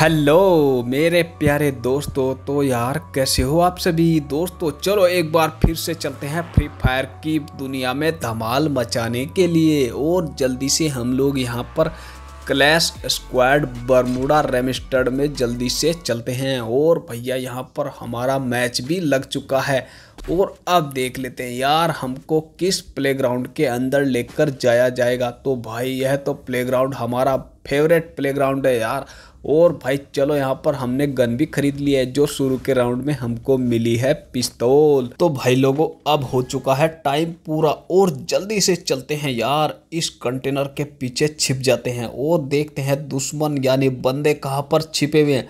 hello मेरे प्यारे दोस्तों तो यार कैसे हो आप सभी दोस्तों चलो एक बार फिर से चलते हैं फ्री फायर की दुनिया में धमाल मचाने के लिए और जल्दी से हम लोग यहाँ पर क्लैश स्क्वाड बर्मुडा रेमिस्टर्ड में जल्दी से चलते हैं और भैया यहाँ पर हमारा मैच भी लग चुका है और अब देख लेते हैं यार हमको किस प्लेग्राउंड के अंदर लेकर जाया जाएगा तो भाई यह तो प्लेग्राउंड हमारा फेवरेट प्लेग्राउंड है यार और भाई चलो यहाँ पर हमने गन भी खरीद ली है जो शुरू के राउंड में हमको मिली है पिस्तौल तो भाई लोगों अब हो चुका है टाइम पूरा और जल्दी से चलते हैं यार इस कंटेनर के पीछे छिप जाते हैं और देखते हैं दुश्मन यानी बंदे कहाँ पर छिपे हुए हैं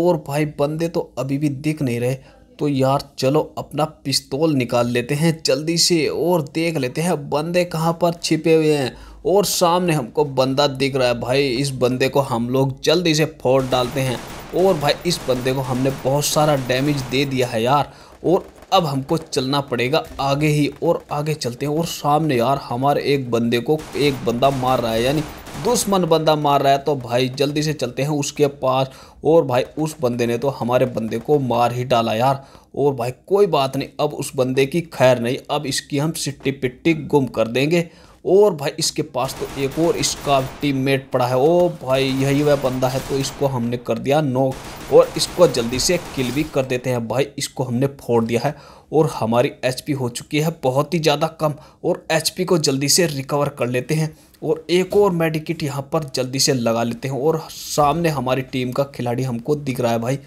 और भाई बंदे तो अभी भी दिख नहीं रहे तो यार चलो अपना पिस्तौल निकाल लेते हैं जल्दी से और देख लेते हैं बंदे कहाँ पर छिपे हुए हैं और सामने हमको बंदा दिख रहा है भाई इस बंदे को हम लोग जल्दी से फोड़ डालते हैं और भाई इस बंदे को हमने बहुत सारा डैमेज दे दिया है यार और अब हमको चलना पड़ेगा आगे ही और आगे चलते हैं और सामने यार हमारे एक बंदे को एक बंदा मार रहा है यानी दुश्मन बंदा मार रहा है तो भाई जल्दी से चलते हैं उसके पास और भाई उस बंदे ने तो हमारे बंदे को मार ही डाला यार और भाई कोई बात नहीं अब उस बंदे की खैर नहीं अब इसकी हम सिट्टी पिट्टी गुम कर देंगे और भाई इसके पास तो एक और इसका टीममेट पड़ा है ओ भाई यही वह बंदा है तो इसको हमने कर दिया नोक और इसको जल्दी से किल भी कर देते हैं भाई इसको हमने फोड़ दिया है और हमारी एचपी हो चुकी है बहुत ही ज़्यादा कम और एचपी को जल्दी से रिकवर कर लेते हैं और एक और मेडिकिट यहाँ पर जल्दी से लगा लेते हैं और सामने हमारी टीम का खिलाड़ी हमको दिख रहा है भाई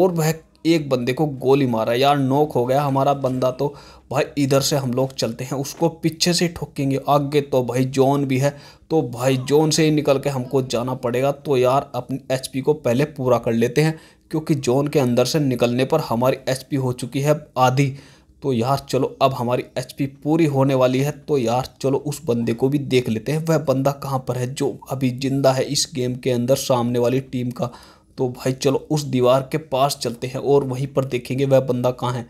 और वह एक बंदे को गोली मारा यार नोक हो गया हमारा बंदा तो भाई इधर से हम लोग चलते हैं उसको पीछे से ठोकेंगे आगे तो भाई जोन भी है तो भाई जोन से ही निकल के हमको जाना पड़ेगा तो यार अपनी एचपी को पहले पूरा कर लेते हैं क्योंकि जोन के अंदर से निकलने पर हमारी एचपी हो चुकी है आधी तो यार चलो अब हमारी एच पूरी होने वाली है तो यार चलो उस बंदे को भी देख लेते हैं वह बंदा कहाँ पर है जो अभी जिंदा है इस गेम के अंदर सामने वाली टीम का तो भाई चलो उस दीवार के पास चलते हैं और वहीं पर देखेंगे वह बंदा कहाँ है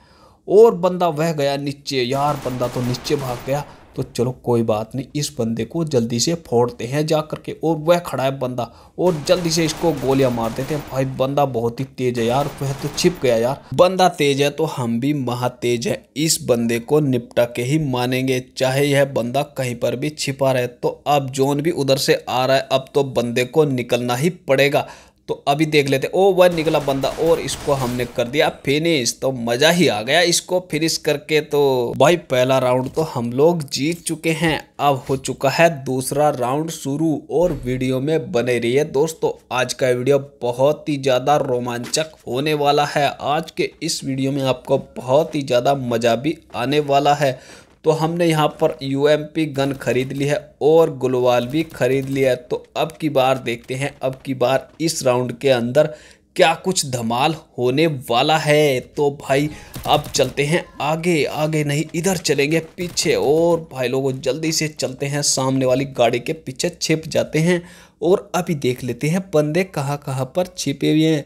और बंदा वह गया नीचे यार बंदा तो नीचे भाग गया तो चलो कोई बात नहीं इस बंदे को जल्दी से फोड़ते हैं जा करके और वह खड़ा है बंदा और जल्दी से इसको गोलियां मार देते हैं भाई बंदा बहुत ही तेज है यार वह तो छिप गया यार बंदा तेज है तो हम भी महातेज है इस बंदे को निपटा के ही मानेंगे चाहे यह बंदा कहीं पर भी छिपा रहे तो अब जोन भी उधर से आ रहा है अब तो बंदे को निकलना ही पड़ेगा तो अभी देख लेते ओ वन निकला बंदा और इसको हमने कर दिया फिनिश तो मज़ा ही आ गया इसको फिनिश करके तो भाई पहला राउंड तो हम लोग जीत चुके हैं अब हो चुका है दूसरा राउंड शुरू और वीडियो में बने रहिए दोस्तों आज का वीडियो बहुत ही ज़्यादा रोमांचक होने वाला है आज के इस वीडियो में आपको बहुत ही ज़्यादा मज़ा भी आने वाला है तो हमने यहाँ पर यू गन ख़रीद ली है और गुलवाल भी ख़रीद लिया है तो अब की बार देखते हैं अब की बार इस राउंड के अंदर क्या कुछ धमाल होने वाला है तो भाई अब चलते हैं आगे आगे नहीं इधर चलेंगे पीछे और भाई लोगों जल्दी से चलते हैं सामने वाली गाड़ी के पीछे छिप जाते हैं और अभी देख लेते हैं बंदे कहाँ कहाँ पर छिपे हुए हैं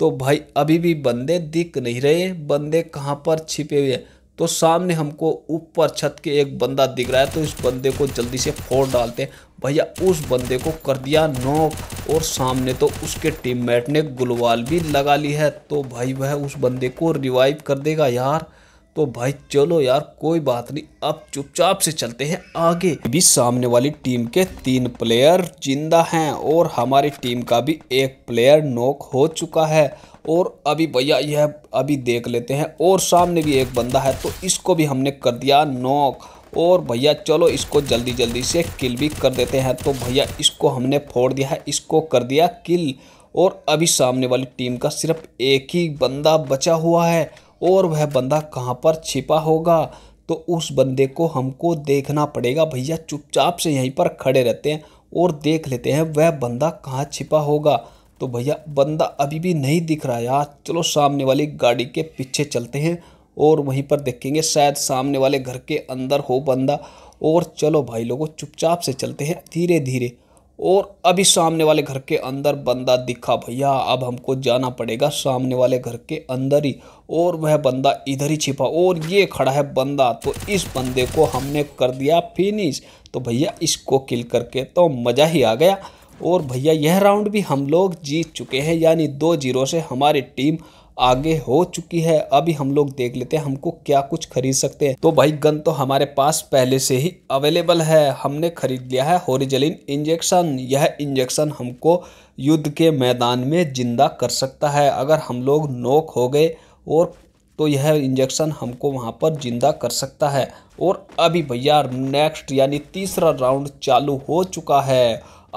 तो भाई अभी भी बंदे दिख नहीं रहे बंदे कहाँ पर छिपे हुए हैं तो सामने हमको ऊपर छत के एक बंदा दिख रहा है तो इस बंदे को जल्दी से फोड़ डालते हैं भैया उस बंदे को कर दिया नॉक और सामने तो उसके टीममेट ने गुलवाल भी लगा ली है तो भाई वह उस बंदे को रिवाइव कर देगा यार तो भाई चलो यार कोई बात नहीं अब चुपचाप से चलते हैं आगे भी सामने वाली टीम के तीन प्लेयर जिंदा हैं और हमारी टीम का भी एक प्लेयर नॉक हो चुका है और अभी भैया यह अभी देख लेते हैं और सामने भी एक बंदा है तो इसको भी हमने कर दिया नॉक और भैया चलो इसको जल्दी जल्दी से किल भी कर देते हैं तो भैया इसको हमने फोड़ दिया है इसको कर दिया किल और अभी सामने वाली टीम का सिर्फ एक ही बंदा बचा हुआ है और वह बंदा कहाँ पर छिपा होगा तो उस बंदे को हमको देखना पड़ेगा भैया चुपचाप से यहीं पर खड़े रहते हैं और देख लेते हैं वह बंदा कहाँ छिपा होगा तो भैया बंदा अभी भी नहीं दिख रहा यार हाँ, चलो सामने वाली गाड़ी के पीछे चलते हैं और वहीं पर देखेंगे शायद सामने वाले घर के अंदर हो बंदा और चलो भाई लोगों चुपचाप से चलते हैं धीरे धीरे और अभी सामने वाले घर के अंदर बंदा दिखा भैया अब हमको जाना पड़ेगा सामने वाले घर के अंदर ही और वह बंदा इधर ही छिपा और ये खड़ा है बंदा तो इस बंदे को हमने कर दिया फिनिश तो भैया इसको किल करके तो मज़ा ही आ गया और भैया यह राउंड भी हम लोग जीत चुके हैं यानी दो जीरो से हमारी टीम आगे हो चुकी है अभी हम लोग देख लेते हैं हमको क्या कुछ खरीद सकते हैं तो भाई गन तो हमारे पास पहले से ही अवेलेबल है हमने खरीद लिया है होरिजलिन इंजेक्शन यह इंजेक्शन हमको युद्ध के मैदान में जिंदा कर सकता है अगर हम लोग नोक हो गए और तो यह इंजेक्शन हमको वहाँ पर जिंदा कर सकता है और अभी भैया नेक्स्ट यानी तीसरा राउंड चालू हो चुका है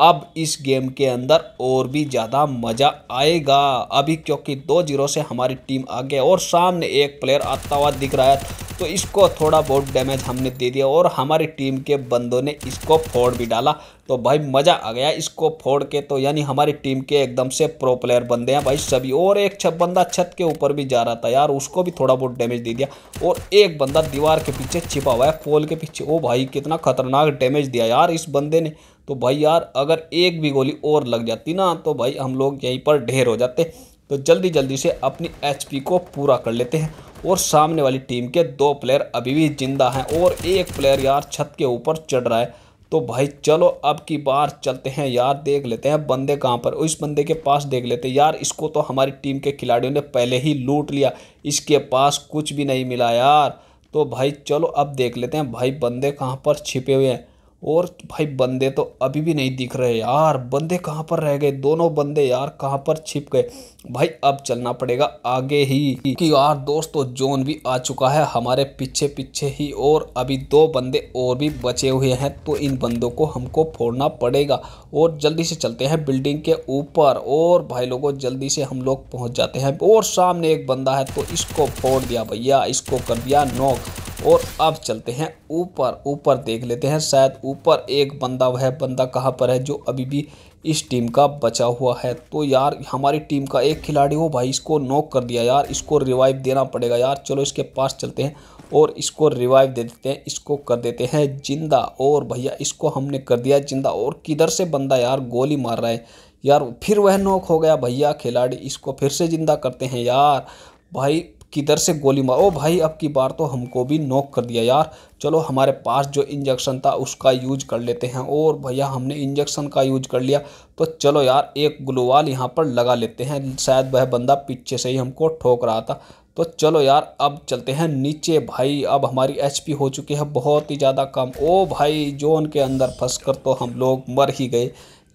अब इस गेम के अंदर और भी ज़्यादा मज़ा आएगा अभी क्योंकि दो जीरो से हमारी टीम आगे और सामने एक प्लेयर आता हुआ दिख रहा है तो इसको थोड़ा बहुत डैमेज हमने दे दिया और हमारी टीम के बंदों ने इसको फोड़ भी डाला तो भाई मज़ा आ गया इसको फोड़ के तो यानी हमारी टीम के एकदम से प्रो प्लेयर बंदे हैं भाई सभी और एक छत बंदा छत के ऊपर भी जा रहा था यार उसको भी थोड़ा बहुत डैमेज दे दिया और एक बंदा दीवार के पीछे छिपा हुआ है पोल के पीछे ओ भाई कितना खतरनाक डैमेज दिया यार इस बंदे ने तो भाई यार अगर एक भी गोली और लग जाती ना तो भाई हम लोग यहीं पर ढेर हो जाते तो जल्दी जल्दी से अपनी एच को पूरा कर लेते हैं और सामने वाली टीम के दो प्लेयर अभी भी जिंदा हैं और एक प्लेयर यार छत के ऊपर चढ़ रहा है तो भाई चलो अब की बार चलते हैं यार देख लेते हैं बंदे कहाँ पर इस बंदे के पास देख लेते हैं यार इसको तो हमारी टीम के खिलाड़ियों ने पहले ही लूट लिया इसके पास कुछ भी नहीं मिला यार तो भाई चलो अब देख लेते हैं भाई बंदे कहाँ पर छिपे हुए हैं और भाई बंदे तो अभी भी नहीं दिख रहे यार बंदे कहाँ पर रह गए दोनों बंदे यार कहाँ पर छिप गए भाई अब चलना पड़ेगा आगे ही कि यार दोस्तों जोन भी आ चुका है हमारे पीछे पीछे ही और अभी दो बंदे और भी बचे हुए हैं तो इन बंदों को हमको फोड़ना पड़ेगा और जल्दी से चलते हैं बिल्डिंग के ऊपर और भाई लोगों जल्दी से हम लोग पहुँच जाते हैं और सामने एक बंदा है तो इसको फोड़ दिया भैया इसको कर दिया नोक और अब चलते हैं ऊपर ऊपर देख लेते हैं शायद ऊपर एक बंदा वह बंदा कहाँ पर है जो अभी भी इस टीम का बचा हुआ है तो यार हमारी टीम का एक खिलाड़ी हो भाई इसको नॉक कर दिया यार इसको रिवाइव देना पड़ेगा यार चलो इसके पास चलते हैं और इसको रिवाइव दे देते हैं इसको कर देते हैं जिंदा और भैया इसको हमने कर दिया जिंदा और किधर से बंदा यार गोली मार रहा है यार फिर वह नोक हो गया भैया खिलाड़ी इसको फिर से जिंदा करते हैं यार भाई किधर से गोली मार ओ भाई अब की बार तो हमको भी नोक कर दिया यार चलो हमारे पास जो इंजेक्शन था उसका यूज कर लेते हैं और भैया हमने इंजेक्शन का यूज कर लिया तो चलो यार एक ग्लोवाल यहाँ पर लगा लेते हैं शायद वह बंदा पीछे से ही हमको ठोक रहा था तो चलो यार अब चलते हैं नीचे भाई अब हमारी एच हो चुकी है बहुत ही ज़्यादा कम ओ भाई जो उनके अंदर फंस कर तो हम लोग मर ही गए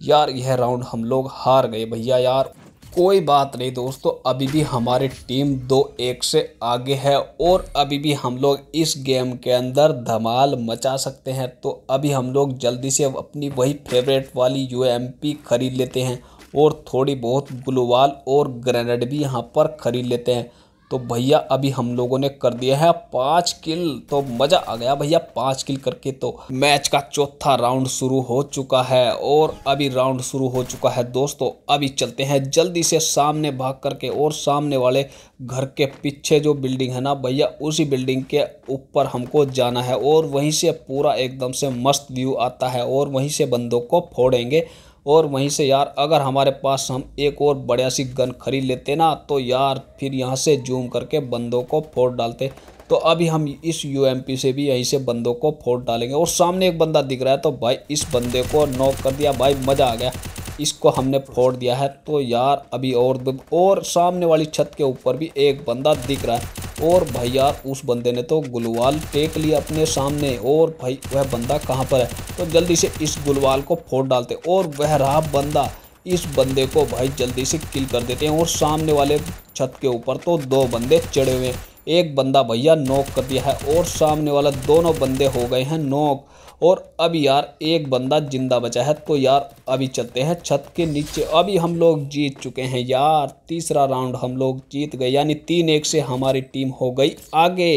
यार यह राउंड हम लोग हार गए भैया यार कोई बात नहीं दोस्तों अभी भी हमारी टीम दो एक से आगे है और अभी भी हम लोग इस गेम के अंदर धमाल मचा सकते हैं तो अभी हम लोग जल्दी से अपनी वही फेवरेट वाली यू खरीद लेते हैं और थोड़ी बहुत ग्लोवाल और ग्रेनेड भी यहाँ पर ख़रीद लेते हैं तो भैया अभी हम लोगों ने कर दिया है पाँच किल तो मज़ा आ गया भैया पांच किल करके तो मैच का चौथा राउंड शुरू हो चुका है और अभी राउंड शुरू हो चुका है दोस्तों अभी चलते हैं जल्दी से सामने भाग करके और सामने वाले घर के पीछे जो बिल्डिंग है ना भैया उसी बिल्डिंग के ऊपर हमको जाना है और वहीं से पूरा एकदम से मस्त व्यू आता है और वहीं से बंदों को फोड़ेंगे और वहीं से यार अगर हमारे पास हम एक और बढ़िया सी गन खरीद लेते ना तो यार फिर यहाँ से जूम करके बंदों को फोड़ डालते तो अभी हम इस यू से भी यहीं से बंदों को फोड़ डालेंगे और सामने एक बंदा दिख रहा है तो भाई इस बंदे को नॉक कर दिया भाई मज़ा आ गया इसको हमने फोड़ दिया है तो यार अभी और और सामने वाली छत के ऊपर भी एक बंदा दिख रहा है और भाई यार उस बंदे ने तो गुलवाल टेक लिया अपने सामने और भाई वह बंदा कहाँ पर है तो जल्दी से इस गुलवाल को फोड़ डालते और वह रहा बंदा इस बंदे को भाई जल्दी से किल कर देते हैं और सामने वाले छत के ऊपर तो दो बंदे चढ़े हुए हैं एक बंदा भैया नोक कर दिया है और सामने वाला दोनों बंदे हो गए हैं नोक और अभी यार एक बंदा ज़िंदा बचा है तो यार अभी चलते हैं छत के नीचे अभी हम लोग जीत चुके हैं यार तीसरा राउंड हम लोग जीत गए यानी तीन एक से हमारी टीम हो गई आगे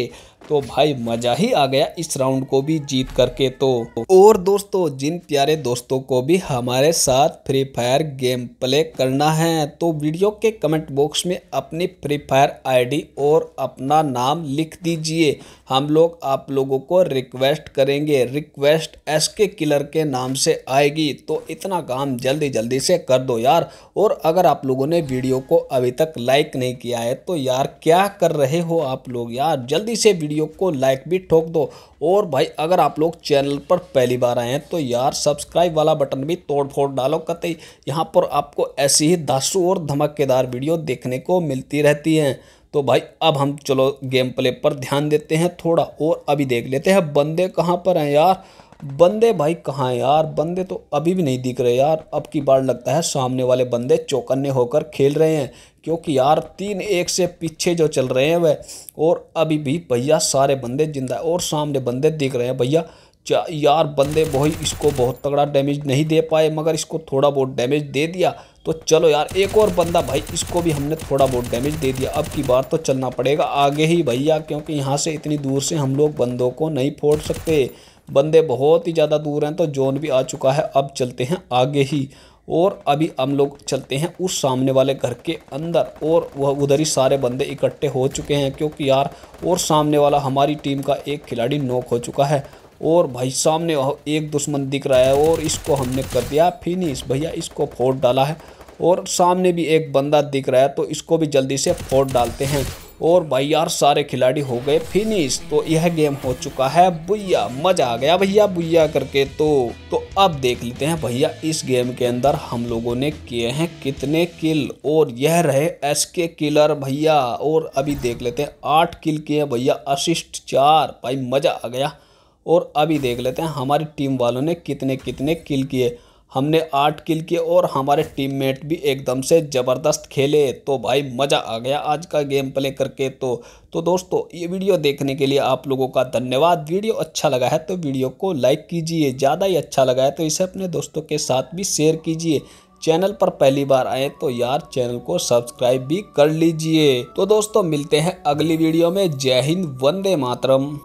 तो भाई मजा ही आ गया इस राउंड को भी जीत करके तो और दोस्तों जिन प्यारे दोस्तों को भी हमारे साथ फ्री फायर गेम प्ले करना है तो वीडियो के कमेंट बॉक्स में अपनी फ्री फायर आईडी और अपना नाम लिख दीजिए हम लोग आप लोगों को रिक्वेस्ट करेंगे रिक्वेस्ट एस के किलर के नाम से आएगी तो इतना काम जल्दी जल्दी से कर दो यार और अगर आप लोगों ने वीडियो को अभी तक लाइक नहीं किया है तो यार क्या कर रहे हो आप लोग यार जल्दी से वीडियो वीडियो को लाइक भी ठोक दो और भाई अगर आप लोग चैनल पर पहली बार आए हैं तो यार सब्सक्राइब वाला बटन भी तोड़ फोड़ डालो कतई यहाँ पर आपको ऐसी ही धासु और धमाकेदार वीडियो देखने को मिलती रहती हैं तो भाई अब हम चलो गेम प्ले पर ध्यान देते हैं थोड़ा और अभी देख लेते हैं बंदे कहाँ पर हैं यार बंदे भाई कहाँ हैं यार बंदे तो अभी भी नहीं दिख रहे यार अब की बार लगता है सामने वाले बंदे चौकन्ने होकर खेल रहे हैं क्योंकि यार तीन एक से पीछे जो चल रहे हैं वह और अभी भी भैया सारे बंदे जिंदा और सामने बंदे दिख रहे हैं भैया यार बंदे भाई इसको बहुत तगड़ा डैमेज नहीं दे पाए मगर इसको थोड़ा बहुत डैमेज दे दिया तो चलो यार एक और बंदा भाई इसको भी हमने थोड़ा बहुत डैमेज दे दिया अब की बार तो चलना पड़ेगा आगे ही भैया क्योंकि यहाँ से इतनी दूर से हम लोग बंदों को नहीं फोड़ सकते बंदे बहुत ही ज़्यादा दूर हैं तो जोन भी आ चुका है अब चलते हैं आगे ही और अभी हम लोग चलते हैं उस सामने वाले घर के अंदर और वह उधर ही सारे बंदे इकट्ठे हो चुके हैं क्योंकि यार और सामने वाला हमारी टीम का एक खिलाड़ी नोक हो चुका है और भाई सामने एक दुश्मन दिख रहा है और इसको हमने कर दिया फिनिश भैया इसको फोड़ डाला है और सामने भी एक बंदा दिख रहा है तो इसको भी जल्दी से फोड़ डालते हैं और भाई यार सारे खिलाड़ी हो गए फिनिश तो यह गेम हो चुका है भैया मजा आ गया भैया भैया करके तो तो अब देख लेते हैं भैया इस गेम के अंदर हम लोगों ने किए हैं कितने किल और यह रहे एस के किलर भैया और अभी देख लेते हैं आठ किल किए भैया असिस्ट चार भाई मजा आ गया और अभी देख लेते हैं हमारी टीम वालों ने कितने कितने किल किए हमने आठ किल किए और हमारे टीममेट भी एकदम से ज़बरदस्त खेले तो भाई मज़ा आ गया आज का गेम प्ले करके तो तो दोस्तों ये वीडियो देखने के लिए आप लोगों का धन्यवाद वीडियो अच्छा लगा है तो वीडियो को लाइक कीजिए ज़्यादा ही अच्छा लगा है तो इसे अपने दोस्तों के साथ भी शेयर कीजिए चैनल पर पहली बार आए तो यार चैनल को सब्सक्राइब भी कर लीजिए तो दोस्तों मिलते हैं अगली वीडियो में जय हिंद वंदे मातरम